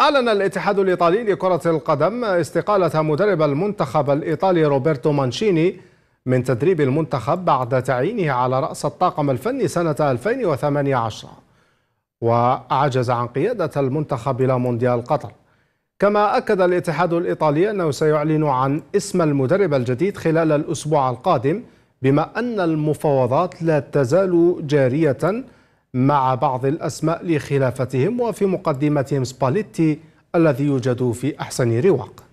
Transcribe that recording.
أعلن الاتحاد الإيطالي لكرة القدم استقالة مدرب المنتخب الإيطالي روبرتو مانشيني من تدريب المنتخب بعد تعيينه على رأس الطاقم الفني سنة 2018 وعجز عن قيادة المنتخب إلى مونديال قطر كما أكد الاتحاد الإيطالي أنه سيعلن عن اسم المدرب الجديد خلال الأسبوع القادم بما أن المفاوضات لا تزال جارية مع بعض الأسماء لخلافتهم وفي مقدمتهم سباليتي الذي يوجد في أحسن رواق